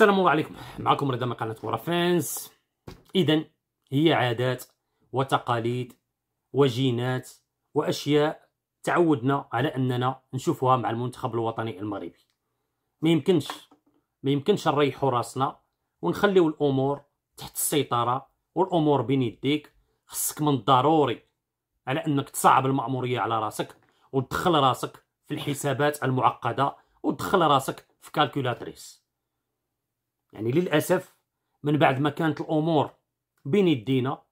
السلام عليكم معكم رضا من قناه كره فانس اذا هي عادات وتقاليد وجينات واشياء تعودنا على اننا نشوفها مع المنتخب الوطني المغربي ما يمكنش ما يمكنش نريحوا راسنا ونخليو الامور تحت السيطره والامور بين يديك خصك من الضروري على انك تصعب الماموريه على راسك وتدخل راسك في الحسابات المعقده وتدخل راسك في كالكولاتريس يعني للاسف من بعد ما كانت الامور بين يدينا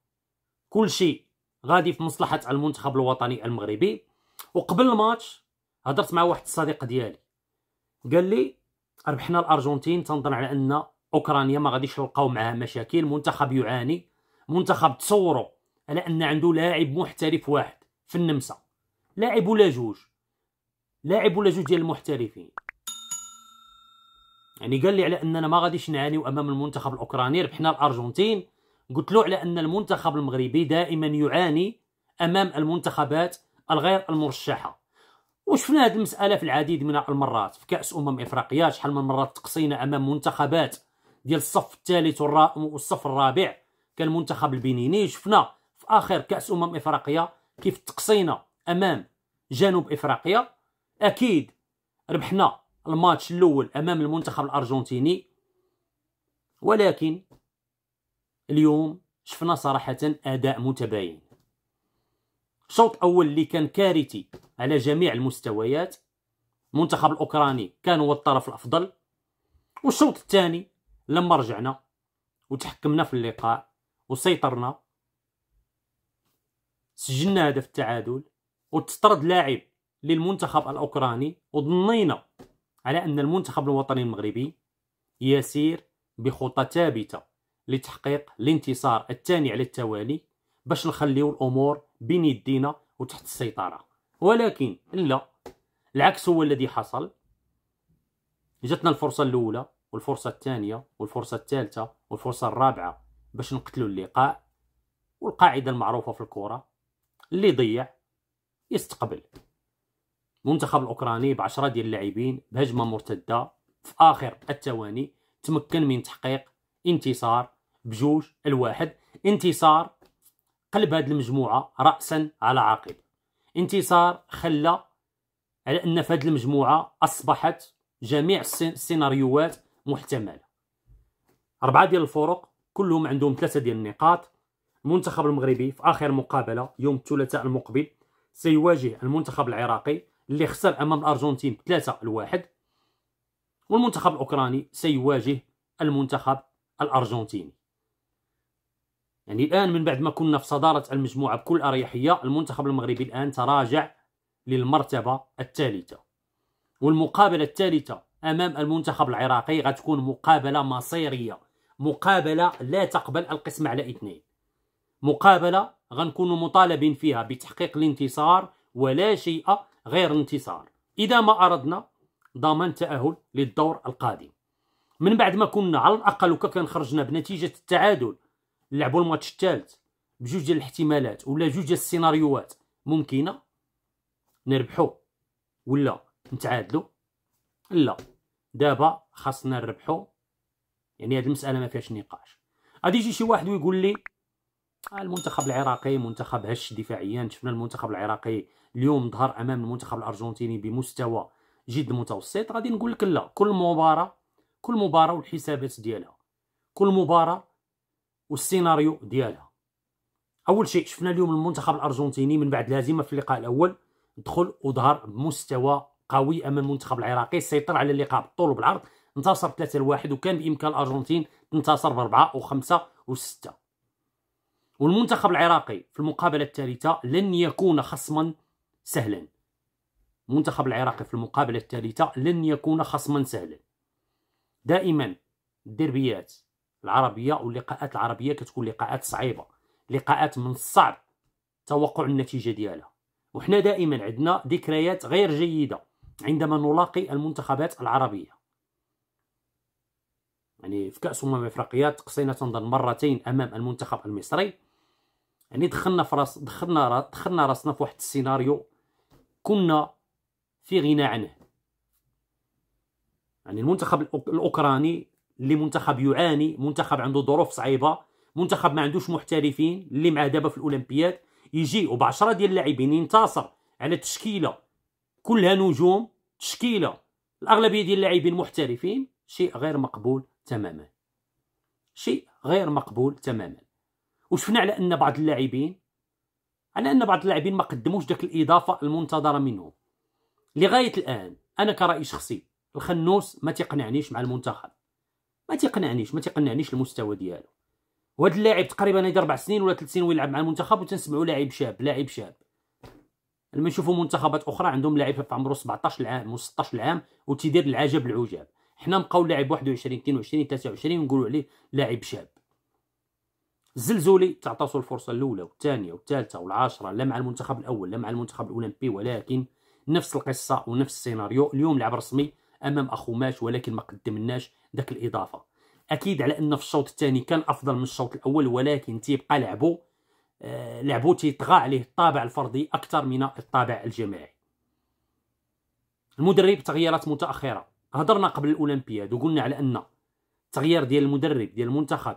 كل شيء غادي في مصلحه المنتخب الوطني المغربي وقبل الماتش هضرت مع واحد الصديق ديالي قال لي ربحنا الارجنتين تنظن على ان اوكرانيا ما غاديش نلقاو معها مشاكل منتخب يعاني منتخب تصوروا على ان عنده لاعب محترف واحد في النمسا لاعب ولا جوج لاعب ولا جوج ديال المحترفين يعني قال لي على اننا ما غاديش نعانيو امام المنتخب الاوكراني ربحنا الارجنتين قلت له على ان المنتخب المغربي دائما يعاني امام المنتخبات الغير المرشحه وشفنا هذه المساله في العديد من المرات في كاس امم افريقيا شحال من مره تقصينا امام منتخبات ديال الصف الثالث والصف الرابع كان المنتخب البنيني شفنا في اخر كاس امم افريقيا كيف تقصينا امام جنوب افريقيا اكيد ربحنا الماتش الاول امام المنتخب الارجنتيني ولكن اليوم شفنا صراحه اداء متباين الشوط الاول اللي كان كارثي على جميع المستويات المنتخب الاوكراني كان هو الطرف الافضل والشوط الثاني لما رجعنا وتحكمنا في اللقاء وسيطرنا سجلنا هدف التعادل وتطرد لاعب للمنتخب الاوكراني وظنينا على أن المنتخب الوطني المغربي يسير بخطى ثابتة لتحقيق الانتصار الثاني على التوالي باش نخليو الأمور بين يدينا وتحت السيطرة ولكن لا العكس هو الذي حصل جاتنا الفرصة الأولى والفرصة الثانية والفرصة الثالثة والفرصة الرابعة باش نقتلوا اللقاء والقاعدة المعروفة في الكرة اللي ضيع يستقبل المنتخب الاوكراني بعشرة ديال اللاعبين بهجمه مرتده في اخر الثواني تمكن من تحقيق انتصار بجوج الواحد انتصار قلب هذه المجموعه راسا على عقب انتصار خلى على ان في هذه المجموعه اصبحت جميع السيناريوهات محتمله اربعه ديال الفرق كلهم عندهم ثلاثه ديال النقاط المنتخب المغربي في اخر مقابله يوم الثلاثاء المقبل سيواجه المنتخب العراقي اللي خسر امام الارجنتين 3 1 والمنتخب الاوكراني سيواجه المنتخب الارجنتيني يعني الان من بعد ما كنا في صداره المجموعه بكل اريحيه المنتخب المغربي الان تراجع للمرتبه الثالثه والمقابله الثالثه امام المنتخب العراقي غتكون مقابله مصيريه مقابله لا تقبل القسم على اثنين مقابله غنكونوا مطالبين فيها بتحقيق الانتصار ولا شيء غير الانتصار إذا ما أردنا ضمان تاهل للدور القادم من بعد ما كنا على الأقل وكان خرجنا بنتيجة التعادل لعبوا الماتش الثالث بجوج ديال الاحتمالات ولا جوج ديال السيناريوهات ممكنة نربحو ولا نتعادلو لا دابا خاصنا نربحو يعني هذه المسألة ما فيهاش نقاش غادي يجي شي واحد ويقول لي آه، المنتخب العراقي منتخب هش دفاعيا شفنا المنتخب العراقي اليوم ظهر امام المنتخب الارجنتيني بمستوى جد متوسط غادي نقول لك لا كل مباراه كل مباراه والحسابات ديالها كل مباراه والسيناريو ديالها اول شيء شفنا اليوم المنتخب الارجنتيني من بعد الهزيمه في اللقاء الاول دخل وظهر بمستوى قوي امام المنتخب العراقي سيطر على اللقاء بالطول وبالعرض انتصر 3-1 وكان بامكان الارجنتين تنتصر ب 4 و5 و6 والمنتخب العراقي في المقابله الثالثه لن يكون خصما سهلا المنتخب العراقي في المقابله الثالثه لن يكون خصما سهلا دائما الدربيات العربيه واللقاءات العربيه كتكون لقاءات صعيبه لقاءات من الصعب توقع النتيجه ديالها وحنا دائما عندنا ذكريات غير جيده عندما نلاقي المنتخبات العربيه يعني في كاس امم افريقيا تقصينا تنظر مرتين امام المنتخب المصري يعني دخلنا في راس دخلنا دخلنا راسنا في واحد السيناريو كنا في غنى عنه يعني المنتخب الاوكراني اللي منتخب يعاني منتخب عنده ظروف صعيبه منتخب ما عندوش محترفين اللي معاه دابا في الاولمبياد يجي وب 10 ديال اللاعبين ينتصر على تشكيله كلها نجوم تشكيله الاغلبيه ديال اللاعبين محترفين شيء غير مقبول تماما شيء غير مقبول تماما وشفنا على ان بعض اللاعبين على ان بعض اللاعبين ما قدموش داك الاضافه المنتظره منهم لغايه الان انا كراي شخصي الخنوس ما تقنعنيش مع المنتخب ما تقنعنيش ما تقنعنيش المستوى ديالو وهذا اللاعب تقريبا هيدي اربع سنين ولا ثلاث سنين ويلعب مع المنتخب وتنسمعوا لاعب شاب لاعب شاب لما نشوفوا منتخبات اخرى عندهم لاعب في عمره 17 عام و16 عام وتيدير العجب العجاب حنا نبقاو لاعب 21 22 23 ونقولوا عليه لاعب شاب الزلزولي تعطاته الفرصه الاولى والثانيه والثالثه والعاشره لا مع المنتخب الاول لا مع المنتخب الاولمبي ولكن نفس القصه ونفس السيناريو اليوم لعب رسمي امام اخو ماش ولكن ما قدمناش ذاك الاضافه اكيد على ان في الشوط الثاني كان افضل من الشوط الاول ولكن تيبقى لعبو آه، لعبو تيطغى عليه الطابع الفردي اكثر من الطابع الجماعي المدرب تغييرات متاخره هضرنا قبل الاولمبياد وقلنا على ان التغيير ديال المدرب ديال المنتخب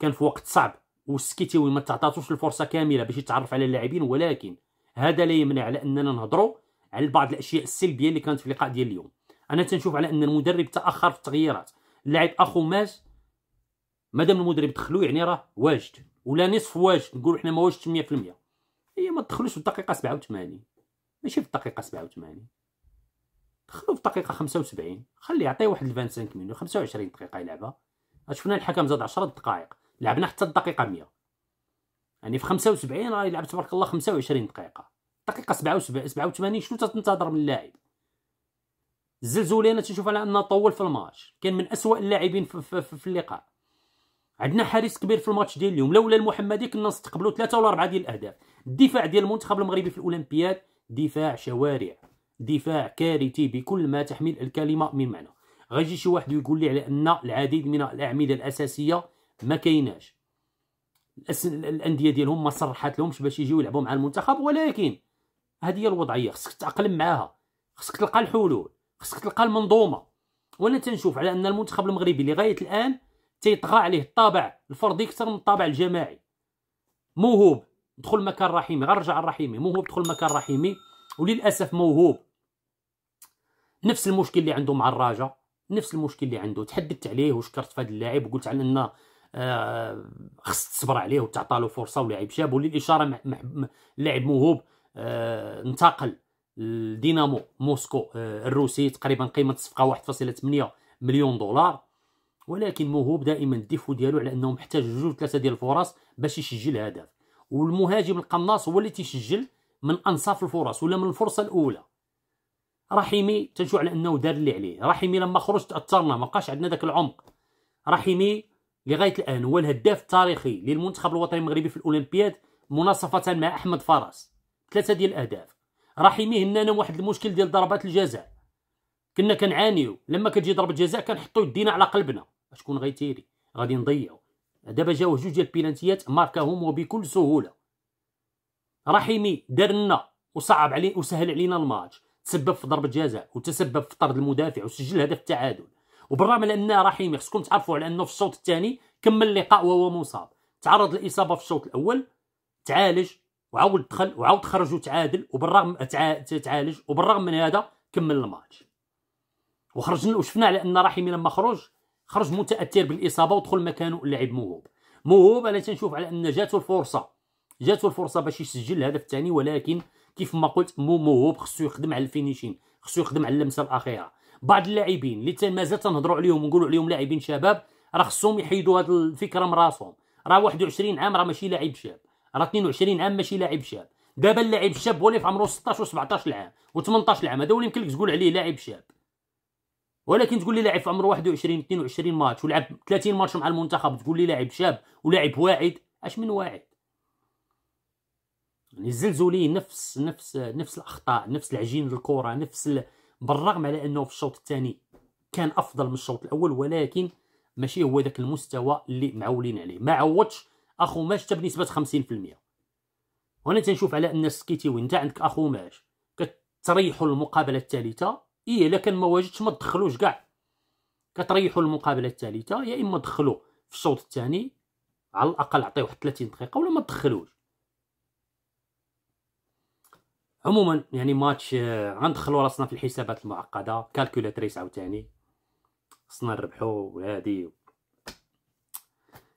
كان في وقت صعب وسكتي وما تعطاتوش الفرصه كامله باش يتعرف على اللاعبين ولكن هذا لا يمنع على اننا نهضروا على بعض الاشياء السلبيه اللي كانت في اللقاء ديال اليوم انا تنشوف على ان المدرب تاخر في التغييرات اللاعب اخو ماس مادام المدرب دخلو يعني راه واجد ولا نصف واجد نقولوا حنا ما واجدش 100% هي ما تدخلوش في الدقيقه 87 ماشي في الدقيقه 87 دخلوا في الدقيقه 75 خليه يعطيه واحد 25 مينوت 25 دقيقه يلعبها شفنا الحكم زاد 10 دقائق لعبنا حتى الدقيقه 100 يعني في 75 راه لعب تبارك الله 25 دقيقه الدقيقه 87 شنو تنتظر من اللاعب الزلزولي انا تنشوف على انه طول في الماتش كان من أسوأ اللاعبين في, في, في, في اللقاء عندنا حارس كبير في الماتش ديال اليوم لولا المحمدي كنا نستقبلوا ثلاثه ولا اربعه ديال الاهداف الدفاع ديال المنتخب المغربي في الاولمبياد دفاع شوارع دفاع كارثي بكل ما تحمل الكلمه من معنى غيجي شي واحد يقول لي على ان العديد من الاعمده الاساسيه ما كايناش الانديه ديالهم ما صرحت لهمش باش يجيو يلعبوا مع المنتخب ولكن هذه هي الوضعيه خصك تتاقلم معاها خصك تلقى الحلول خصك تلقى المنظومه وانا تنشوف على ان المنتخب المغربي لغايه الان تيطغى عليه الطابع الفردي اكثر من الطابع الجماعي موهوب دخل مكان رحيمي رجع الرحيمي موهوب دخل مكان رحيمي وللاسف موهوب نفس المشكل اللي عنده مع الراجا نفس المشكل اللي عنده تحدثت عليه وشكرت في هذا اللاعب وقلت على ان آه، خص تصبر عليه وتعطى له فرصه ولاعب شاب وللاشاره لاعب موهوب آه انتقل لدينامو موسكو آه الروسي تقريبا قيمه الصفقه 1.8 مليون دولار ولكن موهوب دائما الديفو ديالو على انه محتاج جوج ثلاثه ديال الفرص باش يسجل هدف والمهاجم القناص هو اللي تيسجل من انصاف الفرص ولا من الفرصه الاولى رحيمي تنشوف على انه دار اللي عليه رحيمي لما خرج تاثرنا ما بقاش عندنا ذاك العمق رحيمي لغايه الان هو الهداف التاريخي للمنتخب الوطني المغربي في الاولمبياد مناصفه مع احمد فارس ثلاثه ديال الاهداف رحيمي هنا انا واحد المشكل ديال ضربات الجزاء كنا كنعانيو لما كتجي ضربه جزاء كنحطو يدينا على قلبنا شكون غيتيري غادي نضيعو دابا جاوه جوج ديال البيلانتيات ماركاهم وبكل سهوله رحيمي دار لنا وصعب عليه وسهل علينا الماتش تسبب في ضربه جزاء وتسبب في طرد المدافع وسجل هدف التعادل وبالرغم من انه رحيم خصكم تعرفوا على انه في الشوط الثاني كمل اللقاء وهو مصاب تعرض للاصابه في الشوط الاول تعالج وعاود دخل وعاود خرج وتعادل وبالرغم تعالج وبالرغم من هذا كمل الماتش وخرجنا وشفنا على ان رحيم لما خرج خرج متاثر بالاصابه ودخل مكانه اللاعب موهوب موهوب انا تنشوف على ان جاتو الفرصه جاتو الفرصه باش يسجل الهدف الثاني ولكن كيف ما قلت مو موهوب خصو يخدم على الفينيشين خصو يخدم على اللمسه الاخيره بعض اللاعبين اللي تن مازال تنهضروا عليهم ونقولوا عليهم لاعبين شباب راه خصهم يحيدوا هذه الفكره من راسهم راه 21 عام راه ماشي لاعب شاب راه 22 عام ماشي لاعب شاب دابا اللاعب الشاب هو اللي في عمره 16 و17 عام و18 عام هذا هو اللي يمكن لك تقول عليه لاعب شاب ولكن تقول لي لاعب في عمره 21 22 ماتش ولعب 30 ماتش مع المنتخب تقول لي لاعب شاب ولاعب واعد اش من واعد يعني الزلزولي نفس نفس نفس الاخطاء نفس العجين الكره نفس بالرغم على انه في الشوط الثاني كان افضل من الشوط الاول ولكن ماشي هو ذاك المستوى اللي معولين عليه ما عوضش اخو ماش حتى بنسبه 50% وانا تنشوف على ان السكيتيوي انت عندك اخو ماش كتريحوا المقابله الثالثه ايه الا كان ما واجدش ما تدخلوش كاع كتريحوا المقابله الثالثه يا اما دخلوا في الشوط الثاني على الاقل عطيو واحد 30 دقيقه ولا ما تدخلوش عموما يعني ماتش غندخلوا آه، راسنا في الحسابات المعقده كالكولاتريس عاوتاني خصنا نربحو وهادي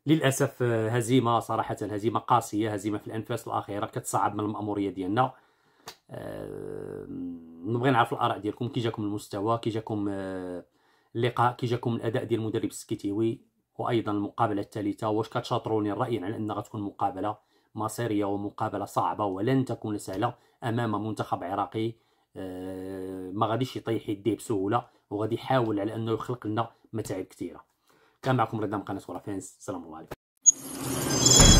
للاسف آه، هزيمه صراحه هزيمه قاسيه هزيمه في الانفاس الاخيره كتصعب من الماموريه ديالنا أه نبغي نعرف الاراء ديالكم كي جاكم المستوى كي جاكم آه، اللقاء كي جاكم الاداء ديال المدرب السكيتيوي وايضا المقابله الثالثه واش كتشاطروني الراي على انها غتكون مقابله مصيرية ومقابلة صعبة ولن تكون سهلة أمام منتخب عراقي آه، ما غاديش يطيح يديه بسهولة وغادي يحاول على أنه يخلق لنا متاعب كثيرة كان معكم رضا من قناة ورافانس السلام عليكم